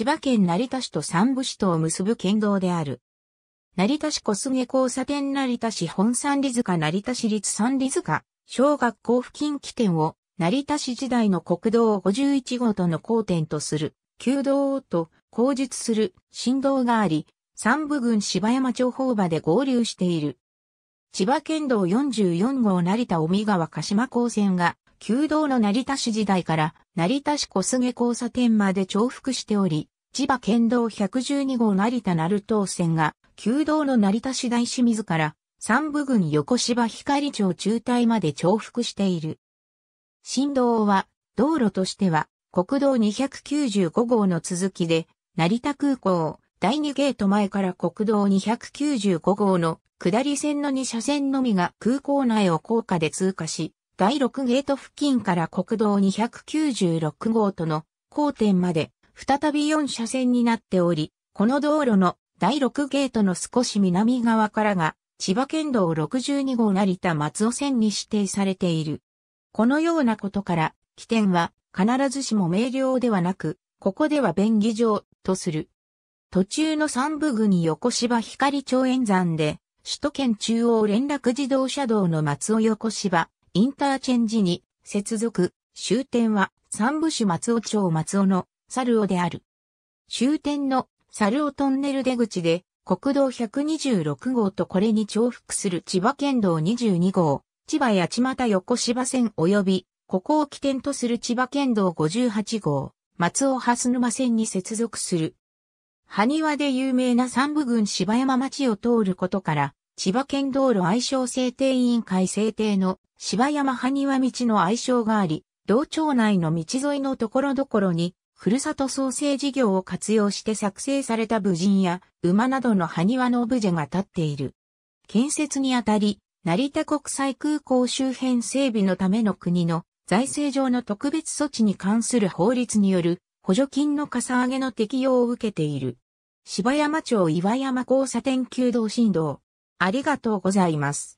千葉県成田市と三部市とを結ぶ県道である。成田市小菅交差点成田市本三里塚成田市立三里塚小学校付近起点を成田市時代の国道51号との交点とする旧道をと口述する新道があり、三部郡芝山町方場で合流している。千葉県道44号成田尾見川鹿島高専が旧道の成田市時代から成田市小菅交差点まで重複しており、千葉県道112号成田鳴東線が旧道の成田市大清水から三部郡横芝光町中隊まで重複している。新道は道路としては国道295号の続きで成田空港第2ゲート前から国道295号の下り線の2車線のみが空港内を高架で通過し、第6ゲート付近から国道296号との交点まで再び4車線になっており、この道路の第6ゲートの少し南側からが千葉県道62号成田松尾線に指定されている。このようなことから、起点は必ずしも明瞭ではなく、ここでは便宜上とする。途中の三部に横芝光町円山で、首都圏中央連絡自動車道の松尾横芝、インターチェンジに接続、終点は三部市松尾町松尾の猿尾である。終点の猿尾トンネル出口で国道126号とこれに重複する千葉県道22号、千葉八街横芝線及びここを起点とする千葉県道58号、松尾蓮沼線に接続する。埴輪で有名な三部郡芝山町を通ることから、千葉県道路愛称制定委員会制定の芝山埴輪道の愛称があり、道庁内の道沿いのところどころに、ふるさと創生事業を活用して作成された武人や馬などの埴輪のオブジェが立っている。建設にあたり、成田国際空港周辺整備のための国の財政上の特別措置に関する法律による補助金のかさ上げの適用を受けている。芝山町岩山交差点旧道振動。ありがとうございます。